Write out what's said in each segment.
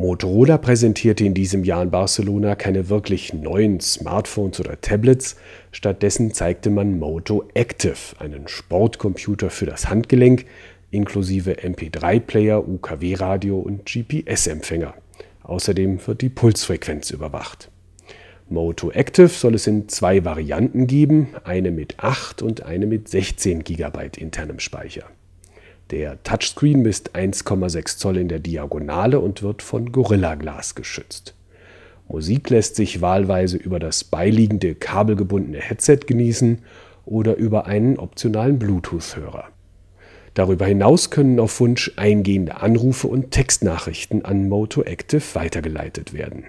Motorola präsentierte in diesem Jahr in Barcelona keine wirklich neuen Smartphones oder Tablets, stattdessen zeigte man Moto Active, einen Sportcomputer für das Handgelenk, inklusive MP3-Player, UKW-Radio und GPS-Empfänger. Außerdem wird die Pulsfrequenz überwacht. Moto Active soll es in zwei Varianten geben, eine mit 8 und eine mit 16 GB internem Speicher. Der Touchscreen misst 1,6 Zoll in der Diagonale und wird von Gorilla glas geschützt. Musik lässt sich wahlweise über das beiliegende kabelgebundene Headset genießen oder über einen optionalen Bluetooth-Hörer. Darüber hinaus können auf Wunsch eingehende Anrufe und Textnachrichten an Moto Active weitergeleitet werden.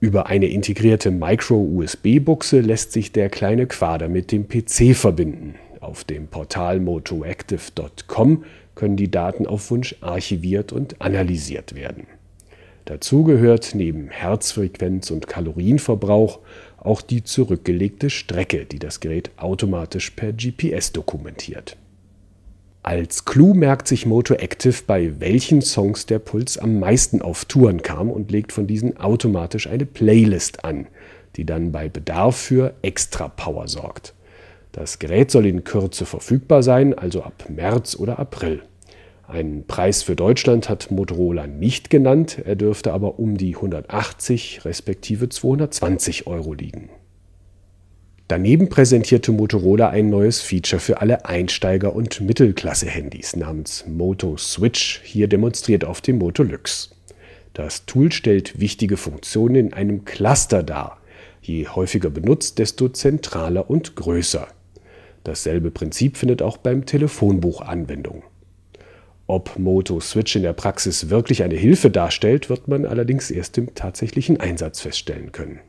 Über eine integrierte Micro-USB-Buchse lässt sich der kleine Quader mit dem PC verbinden. Auf dem Portal motoactive.com können die Daten auf Wunsch archiviert und analysiert werden. Dazu gehört neben Herzfrequenz und Kalorienverbrauch auch die zurückgelegte Strecke, die das Gerät automatisch per GPS dokumentiert. Als Clou merkt sich Motoactive, bei welchen Songs der Puls am meisten auf Touren kam und legt von diesen automatisch eine Playlist an, die dann bei Bedarf für extra Power sorgt. Das Gerät soll in Kürze verfügbar sein, also ab März oder April. Einen Preis für Deutschland hat Motorola nicht genannt, er dürfte aber um die 180 respektive 220 Euro liegen. Daneben präsentierte Motorola ein neues Feature für alle Einsteiger- und Mittelklasse-Handys namens Moto Switch, hier demonstriert auf dem Moto Lux. Das Tool stellt wichtige Funktionen in einem Cluster dar. Je häufiger benutzt, desto zentraler und größer. Dasselbe Prinzip findet auch beim Telefonbuch Anwendung. Ob Moto Switch in der Praxis wirklich eine Hilfe darstellt, wird man allerdings erst im tatsächlichen Einsatz feststellen können.